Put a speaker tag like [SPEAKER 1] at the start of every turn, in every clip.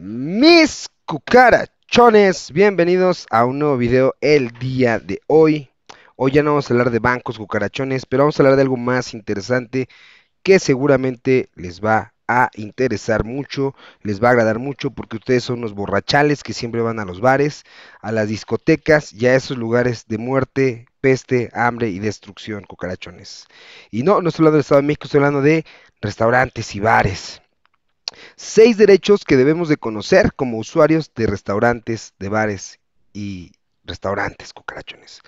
[SPEAKER 1] Mis cucarachones, bienvenidos a un nuevo video el día de hoy. Hoy ya no vamos a hablar de bancos cucarachones, pero vamos a hablar de algo más interesante que seguramente les va a interesar mucho, les va a agradar mucho porque ustedes son unos borrachales que siempre van a los bares, a las discotecas y a esos lugares de muerte, peste, hambre y destrucción, cucarachones. Y no, no estoy hablando del Estado de México, estoy hablando de restaurantes y bares. Seis derechos que debemos de conocer como usuarios de restaurantes, de bares y restaurantes, cucarachones.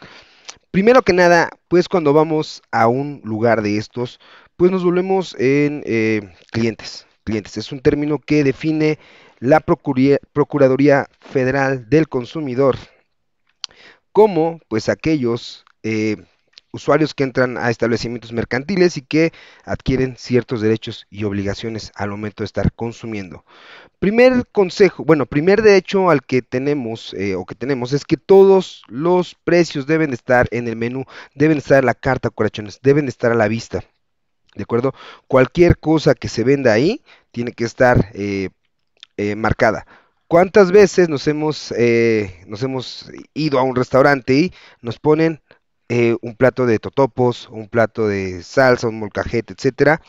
[SPEAKER 1] Primero que nada, pues cuando vamos a un lugar de estos, pues nos volvemos en eh, clientes. Clientes es un término que define la Procuraduría Federal del Consumidor como pues aquellos eh, usuarios que entran a establecimientos mercantiles y que adquieren ciertos derechos y obligaciones al momento de estar consumiendo. Primer consejo, bueno, primer derecho al que tenemos eh, o que tenemos es que todos los precios deben estar en el menú, deben estar en la carta corazones, deben estar a la vista. ¿De acuerdo? Cualquier cosa que se venda ahí tiene que estar eh, eh, marcada. ¿Cuántas veces nos hemos, nos hemos ido a un restaurante y nos ponen eh, un plato de totopos, un plato de salsa, un molcajete, etcétera.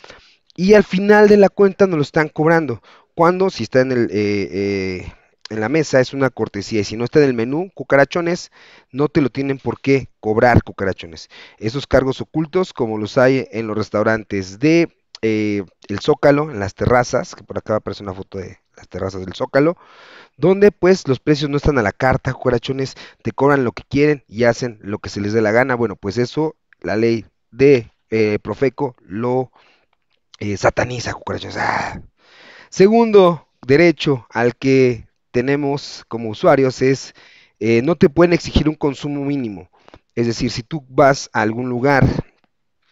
[SPEAKER 1] Y al final de la cuenta no lo están cobrando. Cuando, si está en, el, eh, eh, en la mesa, es una cortesía. Y si no está en el menú, cucarachones, no te lo tienen por qué cobrar, cucarachones. Esos cargos ocultos, como los hay en los restaurantes de El Zócalo, en las terrazas, que por acá aparece una foto de, las terrazas del Zócalo, donde pues los precios no están a la carta, cucarachones te cobran lo que quieren y hacen lo que se les dé la gana. Bueno, pues eso la ley de eh, Profeco lo eh, sataniza, cucarachones. Ah. Segundo derecho al que tenemos como usuarios es eh, no te pueden exigir un consumo mínimo. Es decir, si tú vas a algún lugar,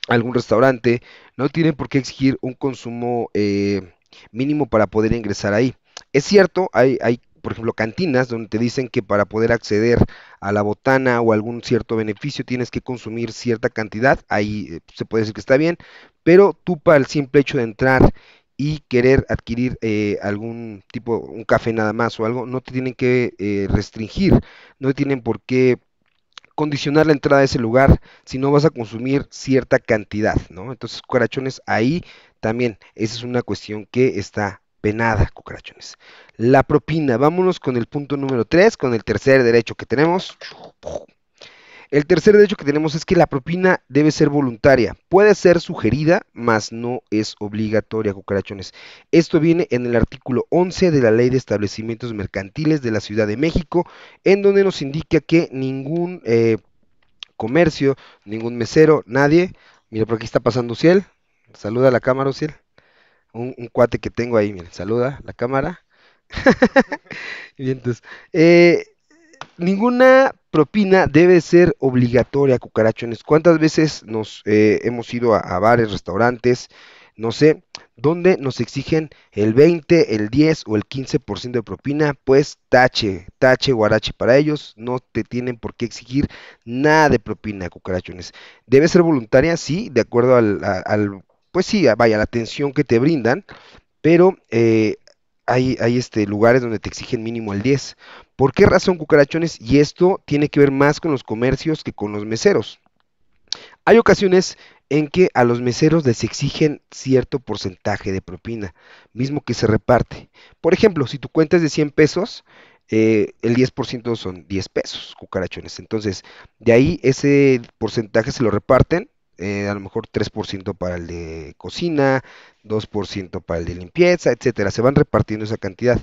[SPEAKER 1] algún restaurante, no tienen por qué exigir un consumo mínimo para poder ingresar ahí. Es cierto, hay, hay por ejemplo, cantinas donde te dicen que para poder acceder a la botana o algún cierto beneficio tienes que consumir cierta cantidad, ahí eh, se puede decir que está bien, pero tú para el simple hecho de entrar y querer adquirir eh, algún tipo, un café nada más o algo, no te tienen que eh, restringir, no tienen por qué condicionar la entrada a ese lugar si no vas a consumir cierta cantidad, ¿no? Entonces, cuarachones, ahí también, esa es una cuestión que está penada, cucarachones. La propina, vámonos con el punto número 3, con el tercer derecho que tenemos. El tercer derecho que tenemos es que la propina debe ser voluntaria, puede ser sugerida, mas no es obligatoria, cucarachones. Esto viene en el artículo 11 de la Ley de Establecimientos Mercantiles de la Ciudad de México, en donde nos indica que ningún eh, comercio, ningún mesero, nadie, mira por aquí está pasando Ciel, Saluda a la cámara, Usil. Un, un, cuate que tengo ahí, miren, saluda la cámara. Eh, ninguna propina debe ser obligatoria, cucarachones. ¿Cuántas veces nos eh, hemos ido a, bares, restaurantes, no sé, donde nos exigen el 20, el 10 o el 15% de propina? Pues tache, tache, guarache para ellos. No te tienen por qué exigir nada de propina, cucarachones. Debe ser voluntaria, sí, de acuerdo al pues sí, ah, vaya, la atención que te brindan, pero eh, hay, este, lugares donde te exigen mínimo el 10. ¿Por qué razón, cucarachones? Y esto tiene que ver más con los comercios que con los meseros. Hay ocasiones en que a los meseros les exigen cierto porcentaje de propina, mismo que se reparte. Por ejemplo, si tu cuenta es de 100 pesos, eh, el 10% son 10 pesos, cucarachones. Entonces, de ahí ese porcentaje se lo reparten eh, a lo mejor 3% para el de cocina, 2% para el de limpieza, etcétera. Se van repartiendo esa cantidad.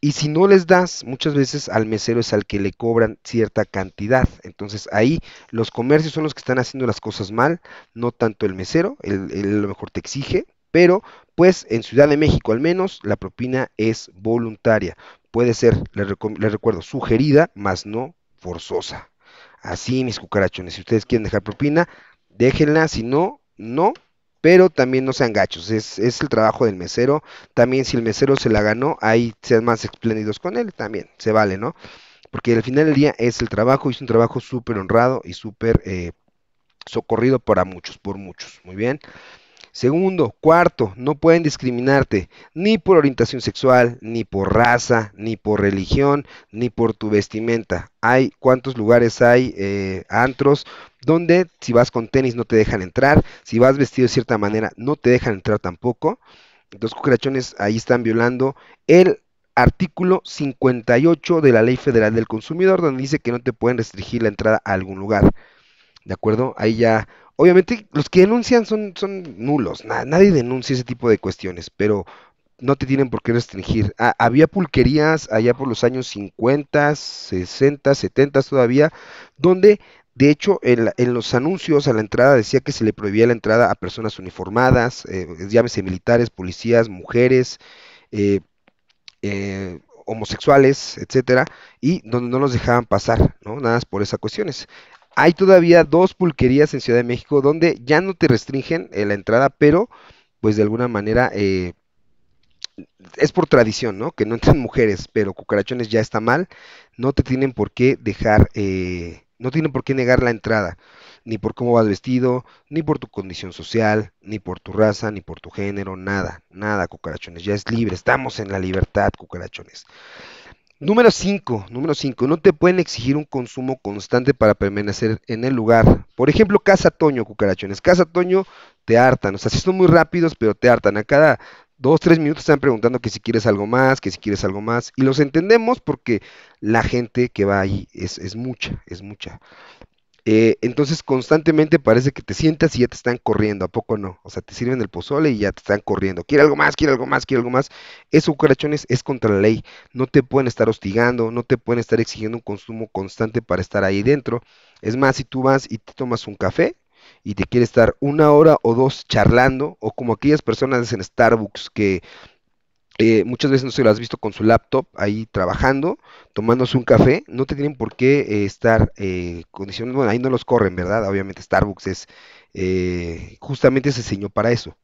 [SPEAKER 1] Y si no les das, muchas veces al mesero es al que le cobran cierta cantidad. Entonces ahí los comercios son los que están haciendo las cosas mal, no tanto el mesero, él, a lo mejor te exige, pero pues en Ciudad de México al menos la propina es voluntaria. Puede ser, les, recuerdo, sugerida, más no forzosa. Así mis cucarachones, si ustedes quieren dejar propina, déjenla, si no, no, pero también no sean gachos, es, el trabajo del mesero, también si el mesero se la ganó, ahí sean más espléndidos con él, también se vale, ¿no? Porque al final del día es el trabajo, es un trabajo súper honrado y súper eh, socorrido para muchos, por muchos, muy bien. Segundo, cuarto, no pueden discriminarte ni por orientación sexual, ni por raza, ni por religión, ni por tu vestimenta. Hay cuántos lugares hay, eh, antros, donde si vas con tenis no te dejan entrar, si vas vestido de cierta manera no te dejan entrar tampoco. Los cucarachones ahí están violando el artículo 58 de la Ley Federal del Consumidor, donde dice que no te pueden restringir la entrada a algún lugar. ¿De acuerdo? Ahí ya Obviamente los que denuncian son, son nulos, nadie denuncia ese tipo de cuestiones, pero no te tienen por qué restringir. Ah, había pulquerías allá por los años 50, 60, 70 todavía, donde de hecho en, los anuncios a la entrada decía que se le prohibía la entrada a personas uniformadas, eh, llámese militares, policías, mujeres, eh, eh, homosexuales, etcétera, y donde no los dejaban pasar, ¿no? Nada por esas cuestiones. Hay todavía dos pulquerías en Ciudad de México donde ya no te restringen la entrada, pero pues de alguna manera eh, es por tradición, ¿no? Que no entran mujeres, pero cucarachones ya está mal. No te tienen por qué dejar, eh, no tienen por qué negar la entrada, ni por cómo vas vestido, ni por tu condición social, ni por tu raza, ni por tu género, nada, nada, cucarachones. Ya es libre, estamos en la libertad, cucarachones. Número 5, número 5, no te pueden exigir un consumo constante para permanecer en el lugar. Por ejemplo, Casa Toño, cucarachones. Casa Toño te hartan, o sea, sí son muy rápidos, pero te hartan. A cada 2, 3 minutos están preguntando que si quieres algo más, que si quieres algo más. Y los entendemos porque la gente que va ahí es, es mucha, es mucha. Eh, entonces constantemente parece que te sientas y ya te están corriendo, ¿a poco no? O sea, te sirven el pozole y ya te están corriendo. Quiere algo más, quiere algo más, quiere algo más. Eso, carachones, es contra la ley. No te pueden estar hostigando, no te pueden estar exigiendo un consumo constante para estar ahí dentro. Es más, si tú vas y te tomas un café y te quieres estar una hora o dos charlando, o como aquellas personas en Starbucks que eh, muchas veces no se lo has visto con su laptop ahí trabajando, tomándose un café, no te tienen por qué eh, estar eh, condiciones, bueno, ahí no los corren, ¿verdad? Obviamente Starbucks es, eh, justamente ese diseñó para eso,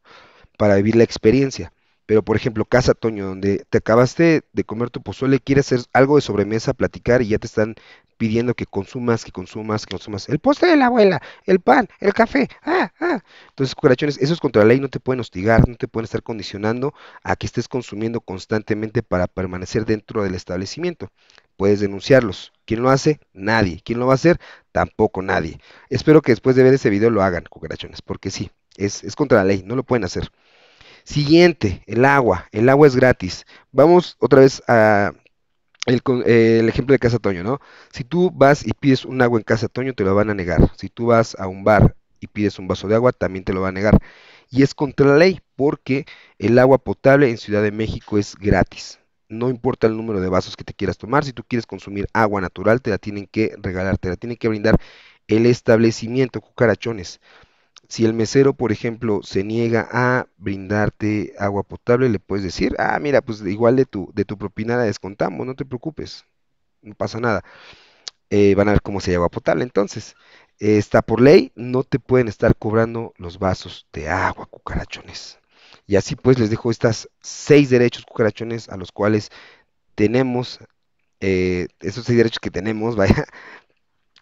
[SPEAKER 1] para vivir la experiencia. Pero por ejemplo, Casa Toño, donde te acabaste de comer tu pozole, quieres hacer algo de sobremesa, platicar y ya te están pidiendo que consumas, que consumas, que consumas el postre de la abuela, el pan, el café. Ah, ah. Entonces, cucarachones, eso es contra la ley, no te pueden hostigar, no te pueden estar condicionando a que estés consumiendo constantemente para permanecer dentro del establecimiento. Puedes denunciarlos. ¿Quién lo hace? Nadie. ¿Quién lo va a hacer? Tampoco nadie. Espero que después de ver ese video lo hagan, cucarachones, porque sí, es, es contra la ley, no lo pueden hacer. Siguiente, el agua. El agua es gratis. Vamos otra vez a el, ejemplo de Casa Toño, ¿no? Si tú vas y pides un agua en Casa Toño, te lo van a negar. Si tú vas a un bar y pides un vaso de agua, también te lo van a negar. Y es contra la ley, porque el agua potable en Ciudad de México es gratis. No importa el número de vasos que te quieras tomar, si tú quieres consumir agua natural, te la tienen que regalar, te la tienen que brindar el establecimiento, cucarachones. Si el mesero, por ejemplo, se niega a brindarte agua potable, le puedes decir, ah, mira, pues igual de tu, tu propina la descontamos, no te preocupes, no pasa nada. Eh, van a ver cómo se agua potable. Entonces, eh, está por ley, no te pueden estar cobrando los vasos de agua, cucarachones. Y así pues les dejo estas seis derechos, cucarachones, a los cuales tenemos, eh, esos seis derechos que tenemos, vaya,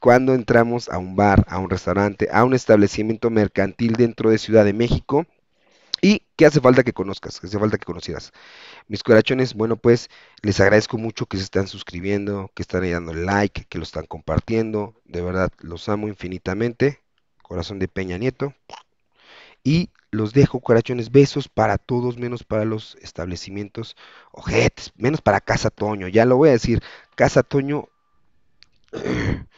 [SPEAKER 1] cuando entramos a un bar, a un restaurante, a un establecimiento mercantil dentro de Ciudad de México. ¿Y qué hace falta que conozcas? ¿Qué hace falta que conocieras? Mis corachones, bueno, pues les agradezco mucho que se están suscribiendo, que están ahí dando like, que lo están compartiendo. De verdad, los amo infinitamente. Corazón de Peña Nieto. Y los dejo, corachones. Besos para todos, menos para los establecimientos ojetes, menos para Casa Toño. Ya lo voy a decir, Casa Toño.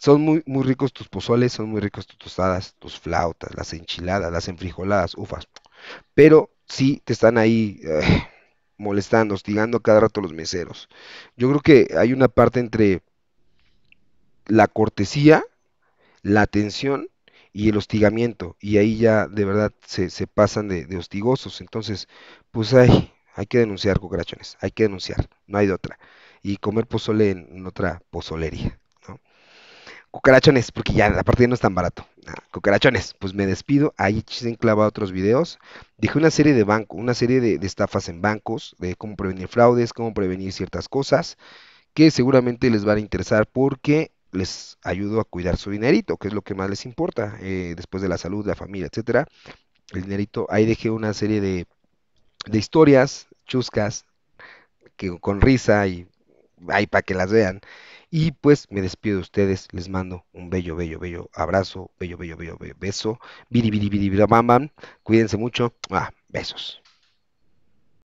[SPEAKER 1] Son muy, ricos tus pozoles, son muy ricos tus tostadas, tus flautas, las enchiladas, las enfrijoladas, ufas. Pero sí te están ahí eh, molestando, hostigando cada rato los meseros. Yo creo que hay una parte entre la cortesía, la atención y el hostigamiento. Y ahí ya de verdad se, pasan de, hostigosos. Entonces, pues hay, hay que denunciar, cucarachones. Hay que denunciar. No hay de otra. Y comer pozole en otra pozolería. Cucarachones, porque ya la partida no es tan barato. Ah, cucarachones, pues me despido. Ahí se enclava otros videos. Dejé una serie de banco, una serie de, estafas en bancos, de cómo prevenir fraudes, cómo prevenir ciertas cosas, que seguramente les van a interesar porque les ayudo a cuidar su dinerito, que es lo que más les importa, eh, después de la salud, la familia, etcétera. El dinerito, ahí dejé una serie de, de historias chuscas, que, con risa y ahí para que las vean. Y pues me despido de ustedes, les mando un bello, bello, bello abrazo, bello, bello, bello, bello beso. Biri, biri, biri, bam, bam. Cuídense mucho. Ah, besos.